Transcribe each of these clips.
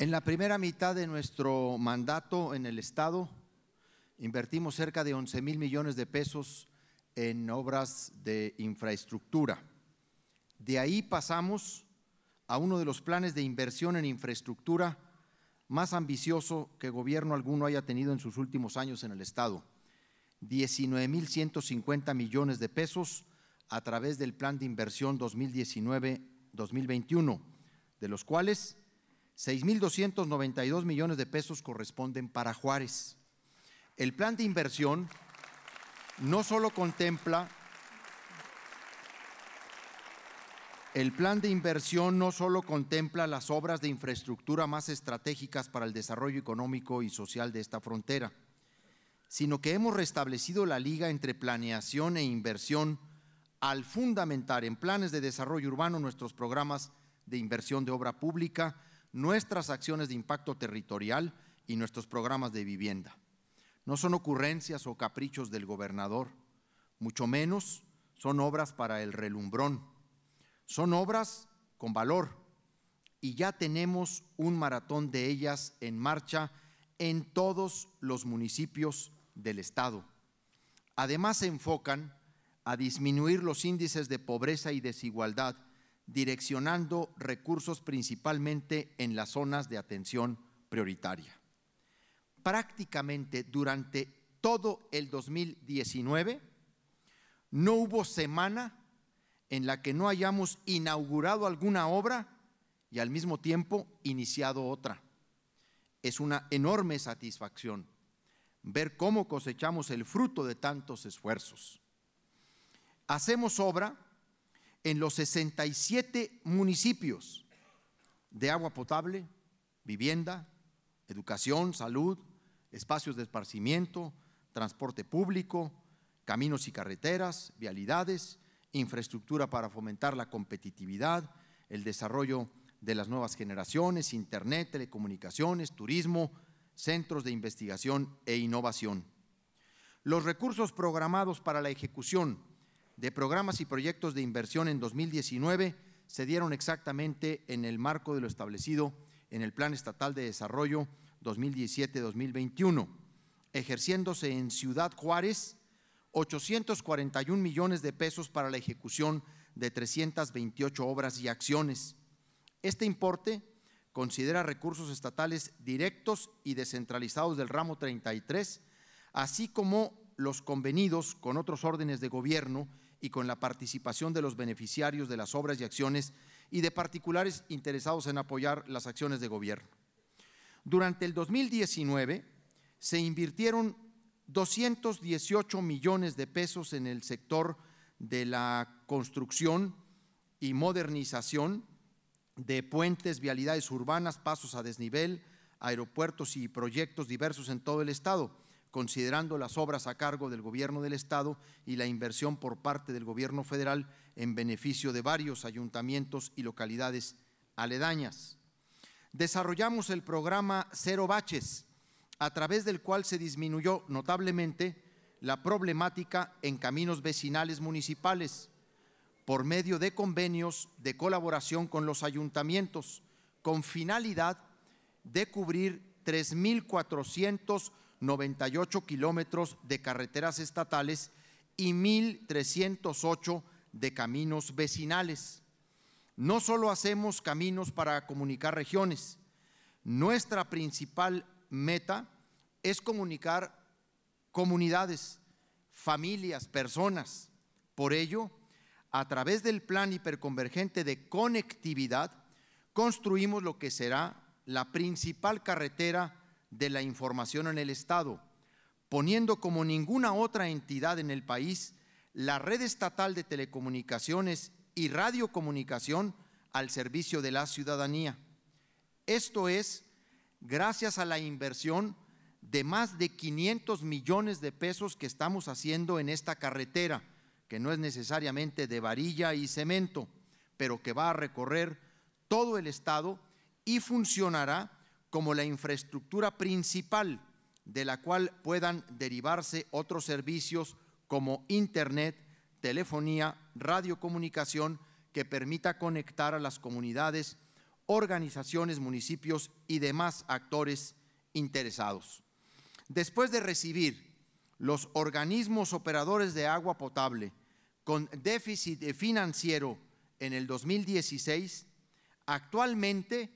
En la primera mitad de nuestro mandato en el Estado, invertimos cerca de 11 mil millones de pesos en obras de infraestructura. De ahí pasamos a uno de los planes de inversión en infraestructura más ambicioso que gobierno alguno haya tenido en sus últimos años en el Estado. mil 150 millones de pesos a través del Plan de Inversión 2019-2021, de los cuales 6.292 millones de pesos corresponden para Juárez. El plan de inversión no solo contempla El plan de inversión no solo contempla las obras de infraestructura más estratégicas para el desarrollo económico y social de esta frontera, sino que hemos restablecido la liga entre planeación e inversión al fundamentar en planes de desarrollo urbano nuestros programas de inversión de obra pública, nuestras acciones de impacto territorial y nuestros programas de vivienda. No son ocurrencias o caprichos del gobernador, mucho menos son obras para el relumbrón. Son obras con valor y ya tenemos un maratón de ellas en marcha en todos los municipios del Estado. Además se enfocan a disminuir los índices de pobreza y desigualdad direccionando recursos principalmente en las zonas de atención prioritaria. Prácticamente durante todo el 2019 no hubo semana en la que no hayamos inaugurado alguna obra y al mismo tiempo iniciado otra. Es una enorme satisfacción ver cómo cosechamos el fruto de tantos esfuerzos. Hacemos obra en los 67 municipios de agua potable, vivienda, educación, salud, espacios de esparcimiento, transporte público, caminos y carreteras, vialidades, infraestructura para fomentar la competitividad, el desarrollo de las nuevas generaciones, internet, telecomunicaciones, turismo, centros de investigación e innovación. Los recursos programados para la ejecución de programas y proyectos de inversión en 2019 se dieron exactamente en el marco de lo establecido en el Plan Estatal de Desarrollo 2017-2021, ejerciéndose en Ciudad Juárez 841 millones de pesos para la ejecución de 328 obras y acciones. Este importe considera recursos estatales directos y descentralizados del ramo 33, así como los convenidos con otros órdenes de gobierno y con la participación de los beneficiarios de las obras y acciones y de particulares interesados en apoyar las acciones de gobierno. Durante el 2019 se invirtieron 218 millones de pesos en el sector de la construcción y modernización de puentes, vialidades urbanas, pasos a desnivel, aeropuertos y proyectos diversos en todo el Estado considerando las obras a cargo del gobierno del Estado y la inversión por parte del gobierno federal en beneficio de varios ayuntamientos y localidades aledañas. Desarrollamos el programa Cero Baches, a través del cual se disminuyó notablemente la problemática en caminos vecinales municipales por medio de convenios de colaboración con los ayuntamientos, con finalidad de cubrir 3.400 98 kilómetros de carreteras estatales y 1.308 de caminos vecinales. No solo hacemos caminos para comunicar regiones, nuestra principal meta es comunicar comunidades, familias, personas. Por ello, a través del plan hiperconvergente de conectividad, construimos lo que será la principal carretera de la información en el Estado, poniendo como ninguna otra entidad en el país la red estatal de telecomunicaciones y radiocomunicación al servicio de la ciudadanía. Esto es gracias a la inversión de más de 500 millones de pesos que estamos haciendo en esta carretera, que no es necesariamente de varilla y cemento, pero que va a recorrer todo el Estado y funcionará como la infraestructura principal de la cual puedan derivarse otros servicios como Internet, telefonía, radiocomunicación, que permita conectar a las comunidades, organizaciones, municipios y demás actores interesados. Después de recibir los organismos operadores de agua potable con déficit financiero en el 2016, actualmente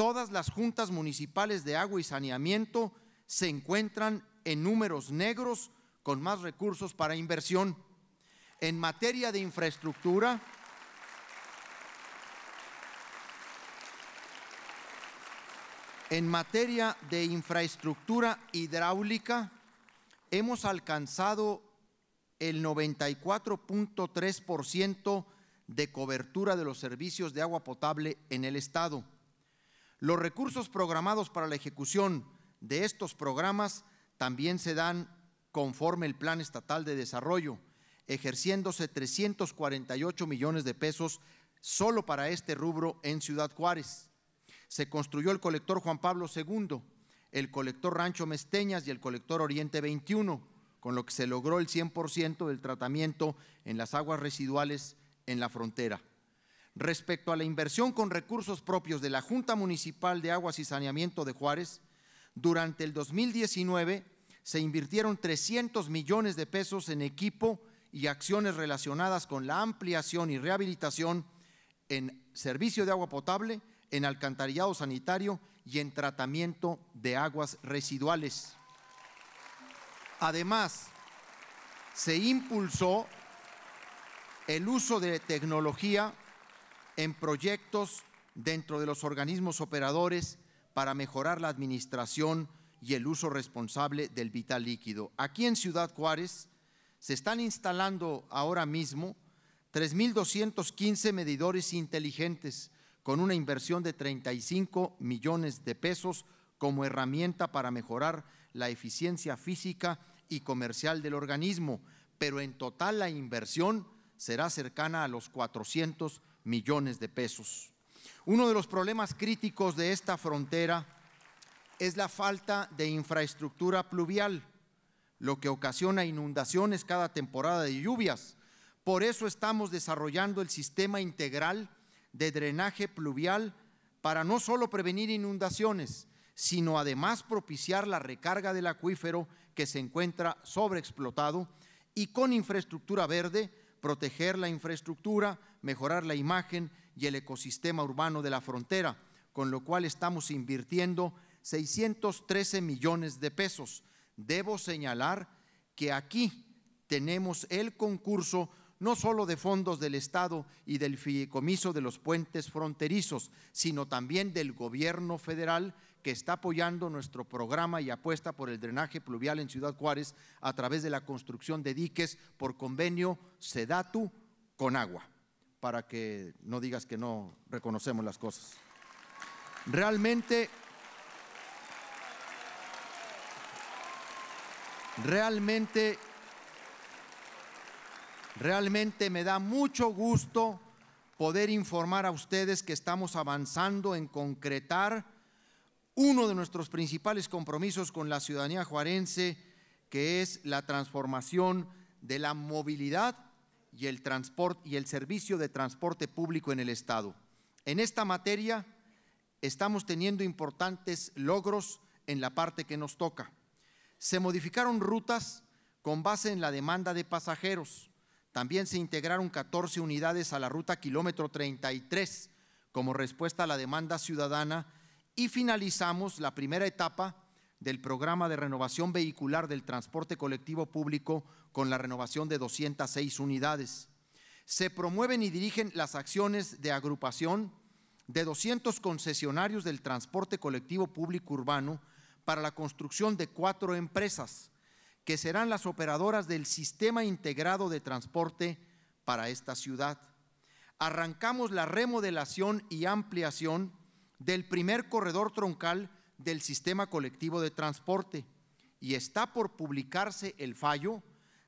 Todas las juntas municipales de agua y saneamiento se encuentran en números negros con más recursos para inversión. En materia de infraestructura, en materia de infraestructura hidráulica, hemos alcanzado el 94.3% de cobertura de los servicios de agua potable en el Estado los recursos programados para la ejecución de estos programas también se dan conforme el Plan Estatal de Desarrollo, ejerciéndose 348 millones de pesos solo para este rubro en Ciudad Juárez. Se construyó el colector Juan Pablo II, el colector Rancho Mesteñas y el colector Oriente 21, con lo que se logró el 100% del tratamiento en las aguas residuales en la frontera respecto a la inversión con recursos propios de la Junta Municipal de Aguas y Saneamiento de Juárez, durante el 2019 se invirtieron 300 millones de pesos en equipo y acciones relacionadas con la ampliación y rehabilitación en servicio de agua potable, en alcantarillado sanitario y en tratamiento de aguas residuales. Además, se impulsó el uso de tecnología en proyectos dentro de los organismos operadores para mejorar la administración y el uso responsable del vital líquido. Aquí en Ciudad Juárez se están instalando ahora mismo 3.215 medidores inteligentes con una inversión de 35 millones de pesos como herramienta para mejorar la eficiencia física y comercial del organismo, pero en total la inversión será cercana a los 400 millones de pesos. Uno de los problemas críticos de esta frontera es la falta de infraestructura pluvial, lo que ocasiona inundaciones cada temporada de lluvias. Por eso estamos desarrollando el sistema integral de drenaje pluvial para no solo prevenir inundaciones, sino además propiciar la recarga del acuífero que se encuentra sobreexplotado y con infraestructura verde proteger la infraestructura, mejorar la imagen y el ecosistema urbano de la frontera, con lo cual estamos invirtiendo 613 millones de pesos. Debo señalar que aquí tenemos el concurso no solo de fondos del Estado y del fideicomiso de los puentes fronterizos, sino también del gobierno federal que está apoyando nuestro programa y apuesta por el drenaje pluvial en Ciudad Juárez a través de la construcción de diques por convenio SEDATU con agua, para que no digas que no reconocemos las cosas. Realmente, realmente, realmente me da mucho gusto poder informar a ustedes que estamos avanzando en concretar uno de nuestros principales compromisos con la ciudadanía juarense, que es la transformación de la movilidad y el, y el servicio de transporte público en el Estado. En esta materia estamos teniendo importantes logros en la parte que nos toca. Se modificaron rutas con base en la demanda de pasajeros. También se integraron 14 unidades a la ruta kilómetro 33 como respuesta a la demanda ciudadana y finalizamos la primera etapa del programa de renovación vehicular del transporte colectivo público con la renovación de 206 unidades. Se promueven y dirigen las acciones de agrupación de 200 concesionarios del transporte colectivo público urbano para la construcción de cuatro empresas que serán las operadoras del sistema integrado de transporte para esta ciudad. Arrancamos la remodelación y ampliación del primer corredor troncal del sistema colectivo de transporte y está por publicarse el fallo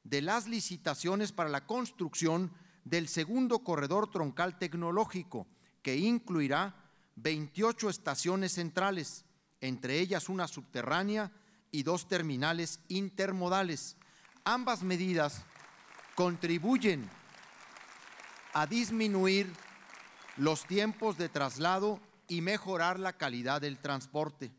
de las licitaciones para la construcción del segundo corredor troncal tecnológico, que incluirá 28 estaciones centrales, entre ellas una subterránea y dos terminales intermodales. Ambas medidas contribuyen a disminuir los tiempos de traslado y mejorar la calidad del transporte.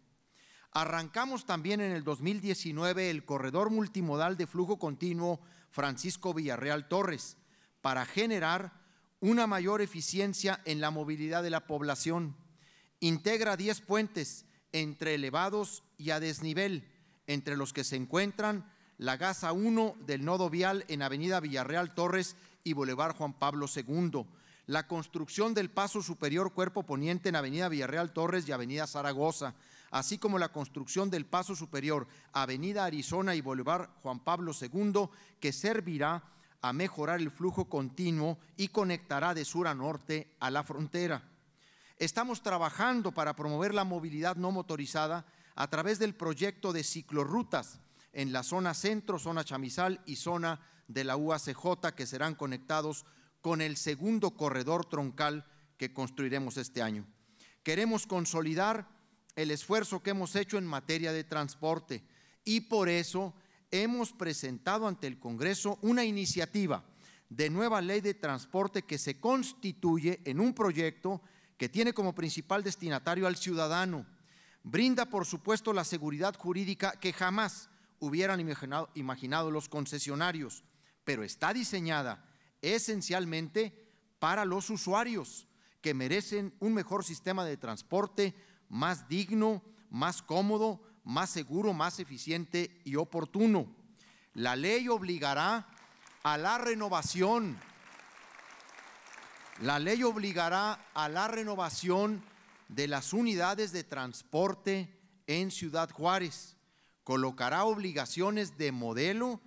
Arrancamos también en el 2019 el corredor multimodal de flujo continuo Francisco Villarreal Torres para generar una mayor eficiencia en la movilidad de la población. Integra 10 puentes entre elevados y a desnivel, entre los que se encuentran la Gasa 1 del nodo vial en Avenida Villarreal Torres y Boulevard Juan Pablo II la construcción del paso superior cuerpo poniente en Avenida Villarreal Torres y Avenida Zaragoza, así como la construcción del paso superior Avenida Arizona y Bolívar Juan Pablo II, que servirá a mejorar el flujo continuo y conectará de sur a norte a la frontera. Estamos trabajando para promover la movilidad no motorizada a través del proyecto de ciclorrutas en la zona centro, zona chamizal y zona de la UACJ que serán conectados con el segundo corredor troncal que construiremos este año. Queremos consolidar el esfuerzo que hemos hecho en materia de transporte y por eso hemos presentado ante el Congreso una iniciativa de nueva ley de transporte que se constituye en un proyecto que tiene como principal destinatario al ciudadano. Brinda, por supuesto, la seguridad jurídica que jamás hubieran imaginado, los concesionarios, pero está diseñada esencialmente para los usuarios que merecen un mejor sistema de transporte, más digno, más cómodo, más seguro, más eficiente y oportuno. La ley obligará a la renovación. La ley obligará a la renovación de las unidades de transporte en Ciudad Juárez. Colocará obligaciones de modelo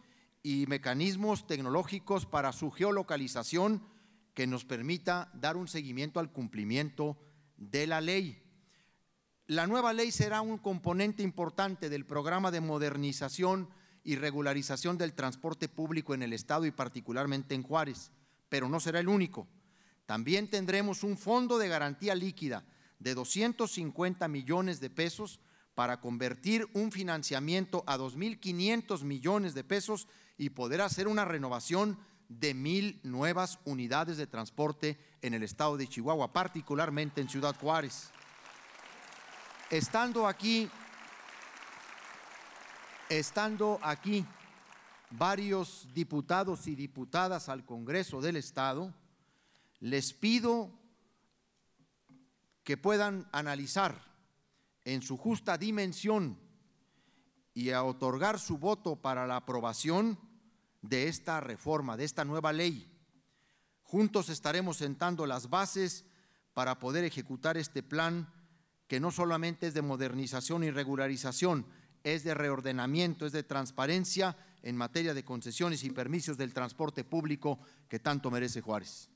y mecanismos tecnológicos para su geolocalización que nos permita dar un seguimiento al cumplimiento de la ley. La nueva ley será un componente importante del programa de modernización y regularización del transporte público en el Estado y particularmente en Juárez, pero no será el único. También tendremos un fondo de garantía líquida de 250 millones de pesos para convertir un financiamiento a 2.500 millones de pesos y poder hacer una renovación de mil nuevas unidades de transporte en el estado de Chihuahua, particularmente en Ciudad Juárez. Estando aquí, estando aquí varios diputados y diputadas al Congreso del Estado, les pido que puedan analizar en su justa dimensión y a otorgar su voto para la aprobación de esta reforma, de esta nueva ley. Juntos estaremos sentando las bases para poder ejecutar este plan que no solamente es de modernización y regularización, es de reordenamiento, es de transparencia en materia de concesiones y permisos del transporte público que tanto merece Juárez.